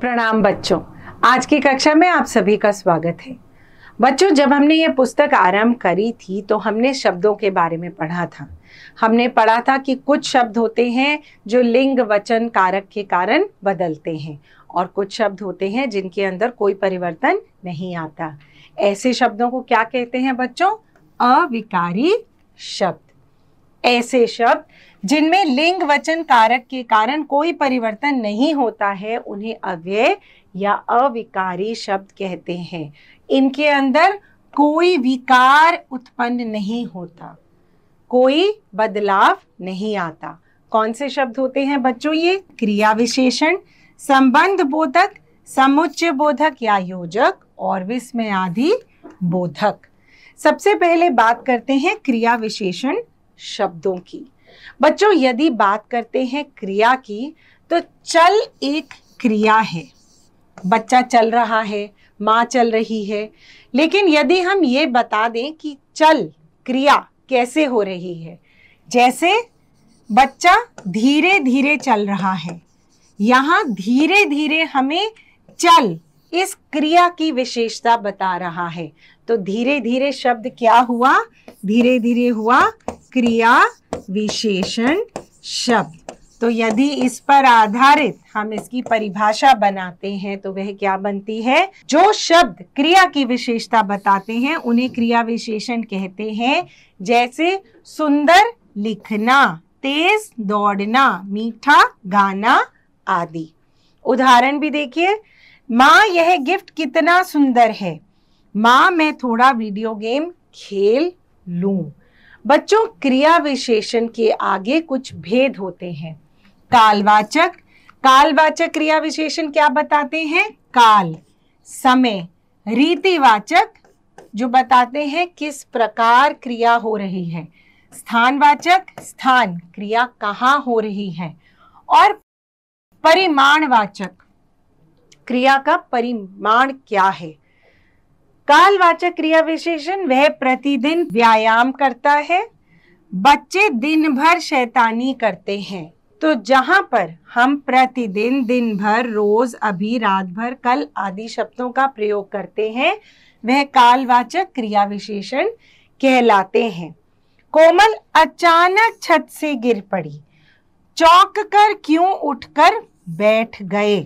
प्रणाम बच्चों आज की कक्षा में आप सभी का स्वागत है बच्चों जब हमने ये पुस्तक आरंभ करी थी तो हमने शब्दों के बारे में पढ़ा था हमने पढ़ा था कि कुछ शब्द होते हैं जो लिंग वचन कारक के कारण बदलते हैं और कुछ शब्द होते हैं जिनके अंदर कोई परिवर्तन नहीं आता ऐसे शब्दों को क्या कहते हैं बच्चों अविकारी शब्द ऐसे शब्द जिनमें लिंग वचन कारक के कारण कोई परिवर्तन नहीं होता है उन्हें अव्यय या अविकारी शब्द कहते हैं इनके अंदर कोई विकार उत्पन्न नहीं होता कोई बदलाव नहीं आता कौन से शब्द होते हैं बच्चों ये क्रिया विशेषण संबंध बोधक समुच्चय बोधक या योजक और विस्मय आदि बोधक सबसे पहले बात करते हैं क्रिया विशेषण शब्दों की बच्चों यदि बात करते हैं क्रिया की तो चल एक क्रिया है बच्चा चल रहा है माँ चल रही है लेकिन यदि हम ये बता दें कि चल क्रिया कैसे हो रही है जैसे बच्चा धीरे धीरे चल रहा है यहाँ धीरे धीरे हमें चल इस क्रिया की विशेषता बता रहा है तो धीरे धीरे शब्द क्या हुआ धीरे धीरे हुआ क्रिया विशेषण शब्द तो यदि इस पर आधारित हम इसकी परिभाषा बनाते हैं तो वह क्या बनती है जो शब्द क्रिया की विशेषता बताते हैं उन्हें क्रिया विशेषण कहते हैं जैसे सुंदर लिखना तेज दौड़ना मीठा गाना आदि उदाहरण भी देखिए माँ यह गिफ्ट कितना सुंदर है माँ मैं थोड़ा वीडियो गेम खेल लू बच्चों क्रिया विशेषण के आगे कुछ भेद होते हैं कालवाचक कालवाचक क्रिया विशेषण क्या बताते हैं काल समय रीतिवाचक जो बताते हैं किस प्रकार क्रिया हो रही है स्थानवाचक स्थान क्रिया कहाँ हो रही है और परिमाणवाचक क्रिया का परिमाण क्या है कालवाचक क्रिया विशेषण वह प्रतिदिन व्यायाम करता है बच्चे दिन भर शैतानी करते हैं तो जहाँ पर हम प्रतिदिन दिन भर रोज अभी रात भर कल आदि शब्दों का प्रयोग करते हैं वह कालवाचक क्रिया विशेषण कहलाते हैं कोमल अचानक छत से गिर पड़ी चौक कर क्यों उठकर बैठ गए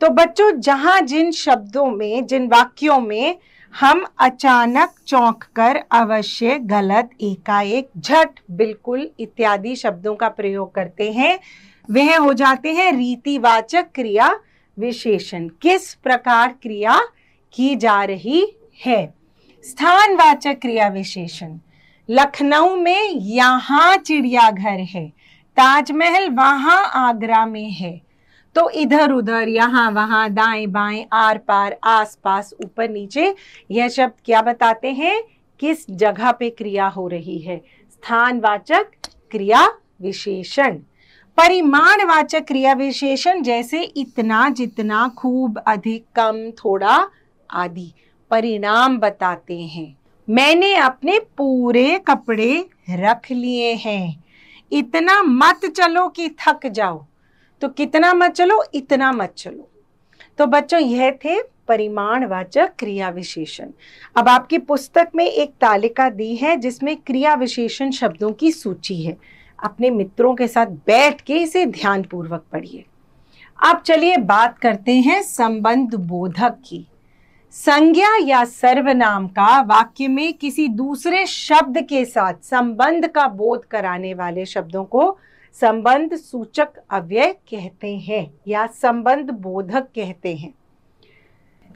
तो बच्चों जहां जिन शब्दों में जिन वाक्यों में हम अचानक चौंक कर अवश्य गलत एकाएक झट बिल्कुल इत्यादि शब्दों का प्रयोग करते हैं वह हो जाते हैं रीतिवाचक क्रिया विशेषण किस प्रकार क्रिया की जा रही है स्थानवाचक क्रिया विशेषण लखनऊ में यहाँ चिड़ियाघर है ताजमहल वहाँ आगरा में है तो इधर उधर यहाँ वहाँ दाएं बाएं आर पार आस पास ऊपर नीचे यह शब्द क्या बताते हैं किस जगह पे क्रिया हो रही है स्थानवाचक क्रिया विशेषण परिमाणवाचक क्रिया विशेषण जैसे इतना जितना खूब अधिक कम थोड़ा आदि परिणाम बताते हैं मैंने अपने पूरे कपड़े रख लिए हैं इतना मत चलो कि थक जाओ तो कितना मत चलो इतना मत चलो तो बच्चों यह थे परिमाणवाचक क्रिया विशेषण अब आपकी पुस्तक में एक तालिका दी है जिसमें क्रिया विशेषण शब्दों की सूची है अपने मित्रों के साथ बैठ के इसे ध्यानपूर्वक पढ़िए अब चलिए बात करते हैं संबंध बोधक की संज्ञा या सर्वनाम का वाक्य में किसी दूसरे शब्द के साथ संबंध का बोध कराने वाले शब्दों को संबंध सूचक अव्यय कहते हैं या संबंध बोधक कहते हैं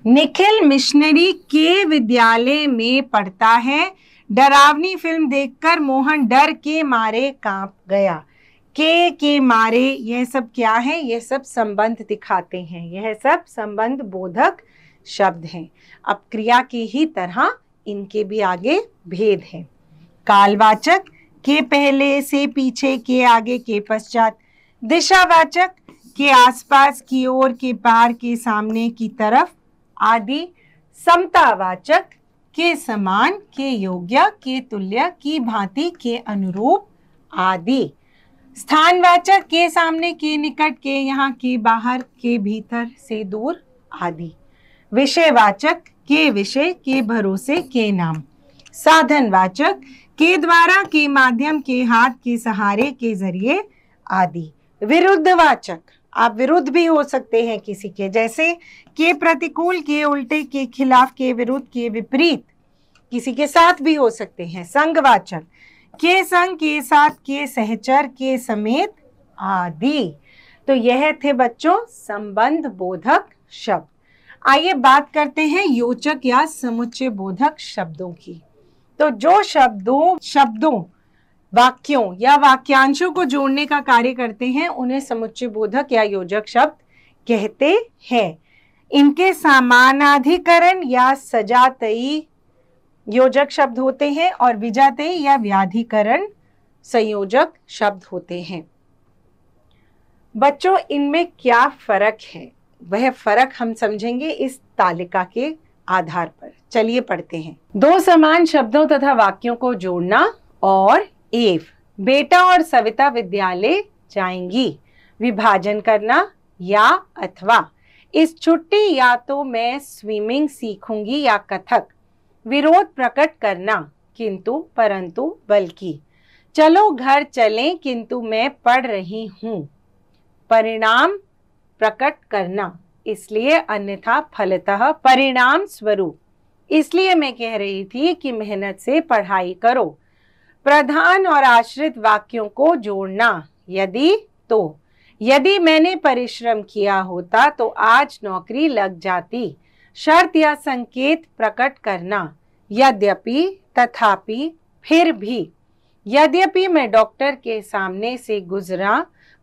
निखिल मिशनरी के विद्यालय में पढ़ता है डरावनी फिल्म देखकर मोहन डर के मारे कांप गया के के मारे यह सब क्या है यह सब संबंध दिखाते हैं यह सब संबंध बोधक शब्द हैं अब क्रिया की ही तरह इनके भी आगे भेद हैं कालवाचक के पहले से पीछे के आगे के पश्चात दिशावाचक के आसपास की ओर के पार के सामने की तरफ आदि समतावाचक के समान के योग्य के तुल्य की भांति के अनुरूप आदि स्थानवाचक के सामने के निकट के यहाँ के बाहर के भीतर से दूर आदि विषयवाचक के विषय के भरोसे के नाम साधनवाचक के द्वारा के माध्यम के हाथ के सहारे के जरिए आदि विरुद्धवाचक आप विरुद्ध भी हो सकते हैं किसी के जैसे के प्रतिकूल के उल्टे के खिलाफ के विरुद्ध के विपरीत किसी के साथ भी हो सकते हैं संघवाचक के संग के साथ के सहचर के समेत आदि तो यह थे बच्चों संबंध बोधक शब्द आइए बात करते हैं योचक या समुच्चय बोधक शब्दों की तो जो शब्दों शब्दों वाक्यों या वाक्यांशों को जोड़ने का कार्य करते हैं उन्हें समुच्चय बोधक या योजक शब्द कहते हैं इनके सामानाधिकरण या सजातई योजक शब्द होते हैं और विजातयी या व्याधिकरण संयोजक शब्द होते हैं बच्चों इनमें क्या फर्क है वह फर्क हम समझेंगे इस तालिका के आधार पर चलिए पढ़ते हैं दो समान शब्दों तथा वाक्यों को जोड़ना और एव बेटा और सविता विद्यालय जाएंगी विभाजन करना या अथवा इस छुट्टी या तो मैं स्विमिंग सीखूंगी या कथक विरोध प्रकट करना किंतु परंतु बल्कि चलो घर चलें किंतु मैं पढ़ रही हूँ परिणाम प्रकट करना इसलिए अन्यथा फलतः परिणाम स्वरूप इसलिए मैं कह रही थी कि मेहनत से पढ़ाई करो प्रधान और आश्रित वाक्यों को जोड़ना यदि तो यदि मैंने परिश्रम किया होता तो आज नौकरी लग जाती शर्त या संकेत प्रकट करना यद्यपि तथापि फिर भी यद्यपि मैं डॉक्टर के सामने से गुजरा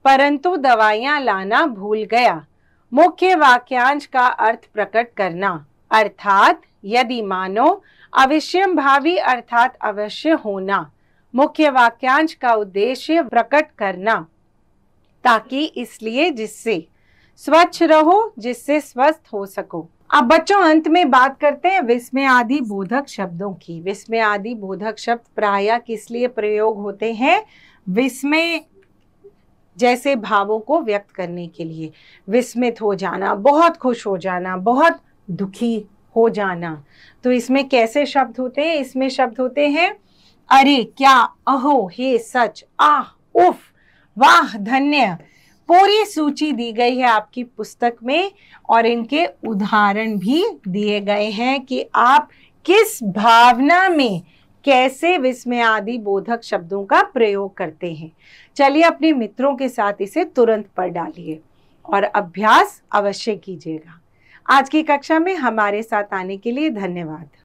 परंतु दवाइयां लाना भूल गया मुख्य वाक्यांश का अर्थ प्रकट करना अर्थात यदि मानो अवश्यम भावी अर्थात अवश्य होना मुख्य वाक्यांश का उद्देश्य प्रकट करना ताकि इसलिए जिससे स्वच्छ रहो जिससे स्वस्थ हो सको अब बच्चों अंत में बात करते हैं विस्मय आदि बोधक शब्दों की विस्मय आदि बोधक शब्द प्राय किस लिए प्रयोग होते हैं विस्मय जैसे भावों को व्यक्त करने के लिए विस्मित हो जाना बहुत खुश हो जाना बहुत दुखी हो जाना तो इसमें कैसे शब्द होते हैं इसमें शब्द होते हैं अरे क्या अहो हे सच आह उफ वाह धन्य पूरी सूची दी गई है आपकी पुस्तक में और इनके उदाहरण भी दिए गए हैं कि आप किस भावना में कैसे विस्मय आदि बोधक शब्दों का प्रयोग करते हैं चलिए अपने मित्रों के साथ इसे तुरंत पढ़ डालिए और अभ्यास अवश्य कीजिएगा आज की कक्षा में हमारे साथ आने के लिए धन्यवाद